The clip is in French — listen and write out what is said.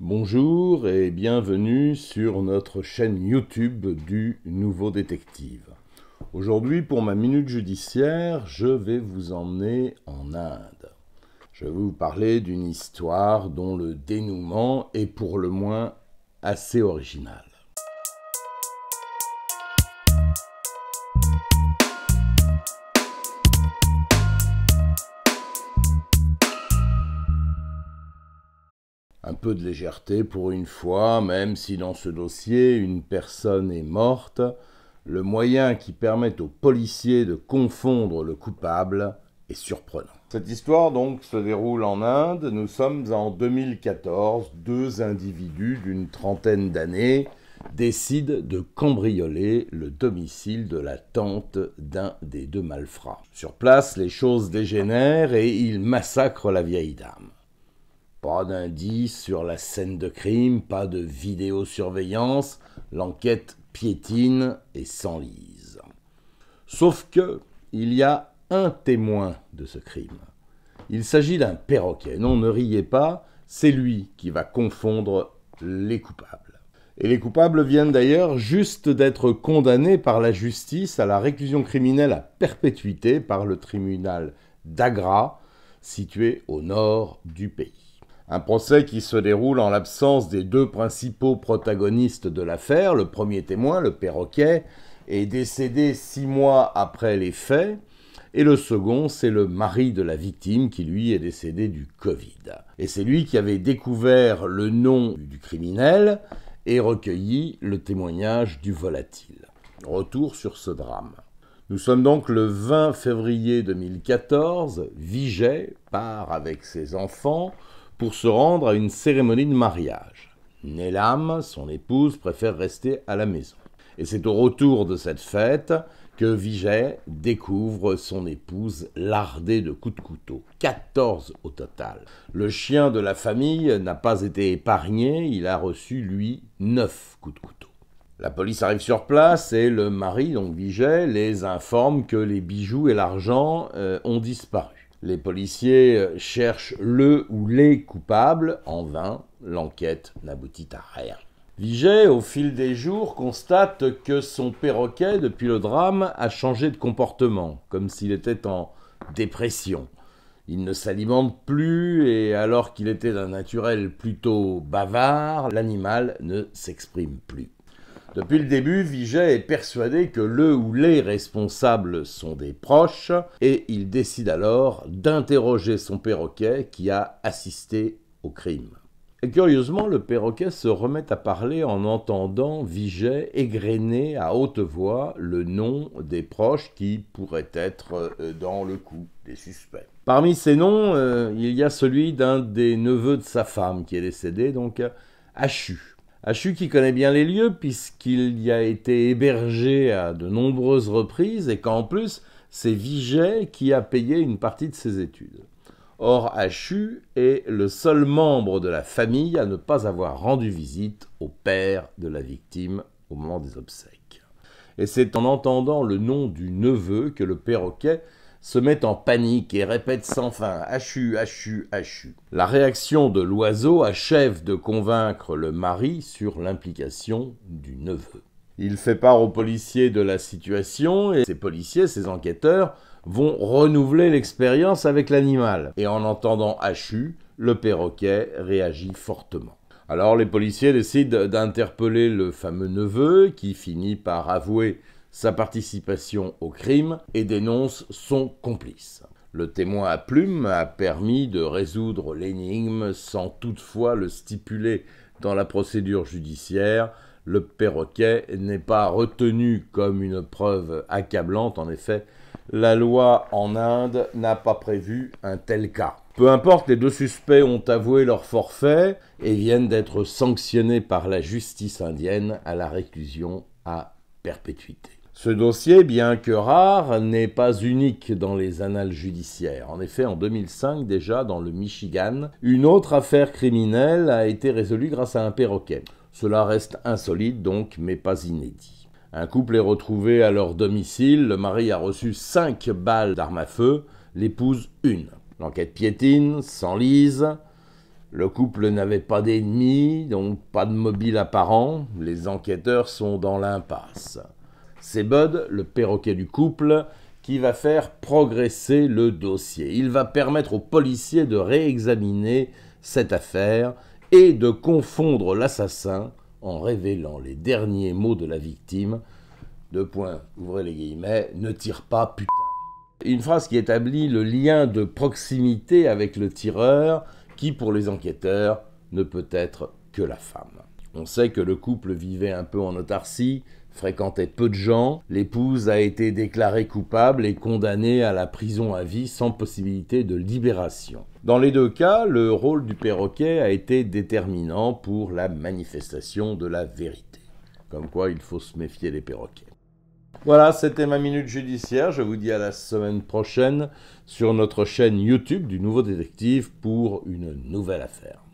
Bonjour et bienvenue sur notre chaîne YouTube du Nouveau Détective. Aujourd'hui, pour ma minute judiciaire, je vais vous emmener en Inde. Je vais vous parler d'une histoire dont le dénouement est pour le moins assez original. peu de légèreté pour une fois, même si dans ce dossier une personne est morte, le moyen qui permet aux policiers de confondre le coupable est surprenant. Cette histoire donc se déroule en Inde, nous sommes en 2014, deux individus d'une trentaine d'années décident de cambrioler le domicile de la tante d'un des deux malfrats. Sur place, les choses dégénèrent et ils massacrent la vieille dame. Pas d'indice sur la scène de crime, pas de vidéosurveillance, l'enquête piétine et s'enlise. Sauf que, il y a un témoin de ce crime. Il s'agit d'un perroquet. Non, ne riez pas, c'est lui qui va confondre les coupables. Et les coupables viennent d'ailleurs juste d'être condamnés par la justice à la réclusion criminelle à perpétuité par le tribunal d'Agra, situé au nord du pays. Un procès qui se déroule en l'absence des deux principaux protagonistes de l'affaire. Le premier témoin, le perroquet, est décédé six mois après les faits. Et le second, c'est le mari de la victime qui, lui, est décédé du Covid. Et c'est lui qui avait découvert le nom du criminel et recueilli le témoignage du volatile. Retour sur ce drame. Nous sommes donc le 20 février 2014. Viget part avec ses enfants pour se rendre à une cérémonie de mariage. Nélam, son épouse, préfère rester à la maison. Et c'est au retour de cette fête que Viget découvre son épouse lardée de coups de couteau, 14 au total. Le chien de la famille n'a pas été épargné, il a reçu, lui, 9 coups de couteau. La police arrive sur place et le mari, donc Viget, les informe que les bijoux et l'argent euh, ont disparu. Les policiers euh, cherchent le ou les coupables, en vain, l'enquête n'aboutit à rien. Viget, au fil des jours, constate que son perroquet, depuis le drame, a changé de comportement, comme s'il était en dépression. Il ne s'alimente plus et alors qu'il était d'un naturel plutôt bavard, l'animal ne s'exprime plus. Depuis le début, Viget est persuadé que le ou les responsables sont des proches et il décide alors d'interroger son perroquet qui a assisté au crime. Et curieusement, le perroquet se remet à parler en entendant Viget égrener à haute voix le nom des proches qui pourraient être euh, dans le coup des suspects. Parmi ces noms, euh, il y a celui d'un des neveux de sa femme qui est décédé, donc Achu. Achu qui connaît bien les lieux puisqu'il y a été hébergé à de nombreuses reprises et qu'en plus c'est Viget qui a payé une partie de ses études. Or Achu est le seul membre de la famille à ne pas avoir rendu visite au père de la victime au moment des obsèques. Et c'est en entendant le nom du neveu que le perroquet se met en panique et répète sans fin Hachu, hachu, hachu. La réaction de l'oiseau achève de convaincre le mari sur l'implication du neveu. Il fait part aux policiers de la situation et ces policiers, ces enquêteurs, vont renouveler l'expérience avec l'animal. Et en entendant Hachu, le perroquet réagit fortement. Alors les policiers décident d'interpeller le fameux neveu qui finit par avouer sa participation au crime et dénonce son complice. Le témoin à plume a permis de résoudre l'énigme sans toutefois le stipuler dans la procédure judiciaire. Le perroquet n'est pas retenu comme une preuve accablante. En effet, la loi en Inde n'a pas prévu un tel cas. Peu importe, les deux suspects ont avoué leur forfait et viennent d'être sanctionnés par la justice indienne à la réclusion à perpétuité. Ce dossier, bien que rare, n'est pas unique dans les annales judiciaires. En effet, en 2005 déjà, dans le Michigan, une autre affaire criminelle a été résolue grâce à un perroquet. Cela reste insolite donc, mais pas inédit. Un couple est retrouvé à leur domicile, le mari a reçu 5 balles d'armes à feu, l'épouse une. L'enquête piétine, s'enlise, le couple n'avait pas d'ennemis, donc pas de mobile apparent, les enquêteurs sont dans l'impasse. C'est Bud, le perroquet du couple, qui va faire progresser le dossier. Il va permettre aux policiers de réexaminer cette affaire et de confondre l'assassin en révélant les derniers mots de la victime. Deux point « ouvrez les guillemets, ne tire pas putain. Une phrase qui établit le lien de proximité avec le tireur qui, pour les enquêteurs, ne peut être que la femme. On sait que le couple vivait un peu en autarcie, fréquentait peu de gens, l'épouse a été déclarée coupable et condamnée à la prison à vie sans possibilité de libération. Dans les deux cas, le rôle du perroquet a été déterminant pour la manifestation de la vérité. Comme quoi il faut se méfier des perroquets. Voilà, c'était ma minute judiciaire. Je vous dis à la semaine prochaine sur notre chaîne YouTube du Nouveau Détective pour une nouvelle affaire.